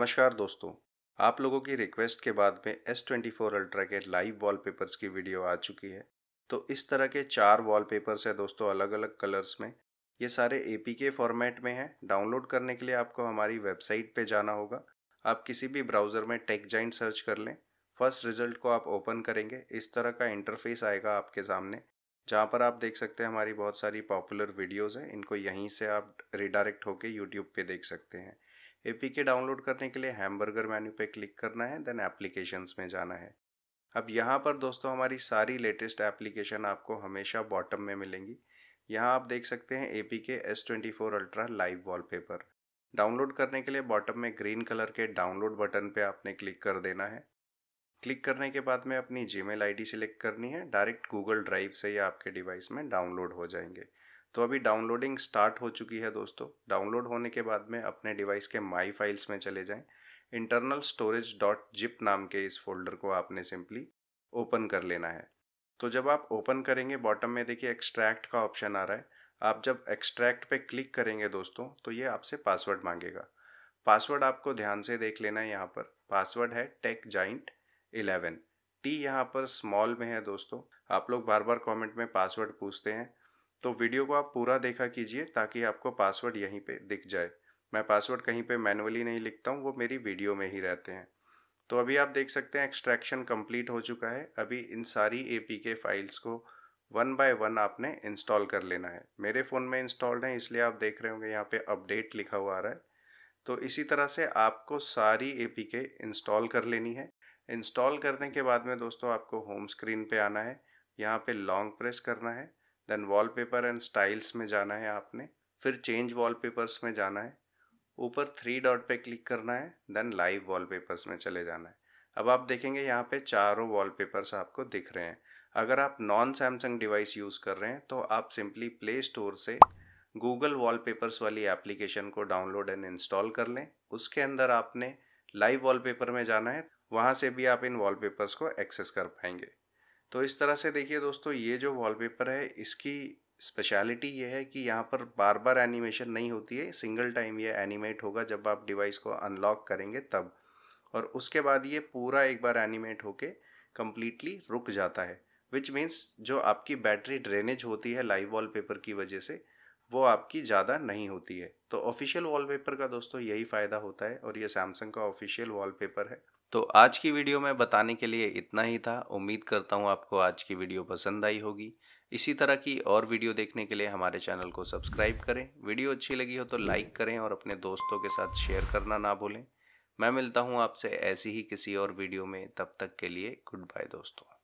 नमस्कार दोस्तों आप लोगों की रिक्वेस्ट के बाद में एस ट्वेंटी फोर अल्ट्रा के लाइव वॉलपेपर्स की वीडियो आ चुकी है तो इस तरह के चार वॉलपेपर्स हैं दोस्तों अलग अलग कलर्स में ये सारे ए के फॉर्मेट में हैं डाउनलोड करने के लिए आपको हमारी वेबसाइट पे जाना होगा आप किसी भी ब्राउज़र में टेक जाइंट सर्च कर लें फर्स्ट रिजल्ट को आप ओपन करेंगे इस तरह का इंटरफेस आएगा आपके सामने जहाँ पर आप देख सकते हैं हमारी बहुत सारी पॉपुलर वीडियोज़ हैं इनको यहीं से आप रिडायरेक्ट होकर यूट्यूब पर देख सकते हैं ए के डाउनलोड करने के लिए हैमबर्गर मेन्यू पे क्लिक करना है देन एप्लीकेशंस में जाना है अब यहाँ पर दोस्तों हमारी सारी लेटेस्ट एप्लीकेशन आपको हमेशा बॉटम में मिलेंगी यहाँ आप देख सकते हैं A P K S twenty four ultra live wallpaper download करने के लिए बॉटम में ग्रीन कलर के डाउनलोड बटन पे आपने क्लिक कर देना है क्लिक करने के बाद में अपनी जी मेल सिलेक्ट करनी है डायरेक्ट गूगल ड्राइव से ही आपके डिवाइस में डाउनलोड हो जाएंगे तो अभी डाउनलोडिंग स्टार्ट हो चुकी है दोस्तों डाउनलोड होने के बाद में अपने डिवाइस के माई फाइल्स में चले जाएं इंटरनल स्टोरेज डॉट जिप नाम के इस फोल्डर को आपने सिंपली ओपन कर लेना है तो जब आप ओपन करेंगे बॉटम में देखिए एक्सट्रैक्ट का ऑप्शन आ रहा है आप जब एक्सट्रैक्ट पे क्लिक करेंगे दोस्तों तो ये आपसे पासवर्ड मांगेगा पासवर्ड आपको ध्यान से देख लेना है यहाँ पर पासवर्ड है टेक जाइंट इलेवन टी यहाँ पर स्मॉल में है दोस्तों आप लोग बार बार कमेंट में पासवर्ड पूछते हैं तो वीडियो को आप पूरा देखा कीजिए ताकि आपको पासवर्ड यहीं पे दिख जाए मैं पासवर्ड कहीं पे मैन्युअली नहीं लिखता हूँ वो मेरी वीडियो में ही रहते हैं तो अभी आप देख सकते हैं एक्सट्रैक्शन कंप्लीट हो चुका है अभी इन सारी ए फाइल्स को वन बाय वन आपने इंस्टॉल कर लेना है मेरे फ़ोन में इंस्टॉल्ड है इसलिए आप देख रहे होंगे यहाँ पर अपडेट लिखा हुआ आ रहा है तो इसी तरह से आपको सारी ए इंस्टॉल कर लेनी है इंस्टॉल करने के बाद में दोस्तों आपको होम स्क्रीन पे आना है यहाँ पे लॉन्ग प्रेस करना है देन वॉलपेपर एंड स्टाइल्स में जाना है आपने फिर चेंज वॉलपेपर्स में जाना है ऊपर थ्री डॉट पे क्लिक करना है देन लाइव वॉलपेपर्स में चले जाना है अब आप देखेंगे यहाँ पे चारों वॉलपेपर्स आपको दिख रहे हैं अगर आप नॉन सैमसंग डिवाइस यूज़ कर रहे हैं तो आप सिंपली प्ले स्टोर से गूगल वॉलपेपर्स वाली एप्लीकेशन को डाउनलोड एंड इंस्टॉल कर लें उसके अंदर आपने लाइव वॉलपेपर में जाना है वहाँ से भी आप इन वॉलपेपर्स को एक्सेस कर पाएंगे तो इस तरह से देखिए दोस्तों ये जो वॉलपेपर है इसकी स्पेशलिटी ये है कि यहाँ पर बार बार एनिमेशन नहीं होती है सिंगल टाइम ये एनिमेट होगा जब आप डिवाइस को अनलॉक करेंगे तब और उसके बाद ये पूरा एक बार एनिमेट होके कम्प्लीटली रुक जाता है विच मीन्स जो आपकी बैटरी ड्रेनेज होती है लाइव वॉलपेपर की वजह से वो आपकी ज़्यादा नहीं होती है तो ऑफिशियल वॉलपेपर का दोस्तों यही फ़ायदा होता है और ये सैमसंग का ऑफिशियल वॉलपेपर है तो आज की वीडियो में बताने के लिए इतना ही था उम्मीद करता हूँ आपको आज की वीडियो पसंद आई होगी इसी तरह की और वीडियो देखने के लिए हमारे चैनल को सब्सक्राइब करें वीडियो अच्छी लगी हो तो लाइक करें और अपने दोस्तों के साथ शेयर करना ना भूलें मैं मिलता हूँ आपसे ऐसी ही किसी और वीडियो में तब तक के लिए गुड बाय दोस्तों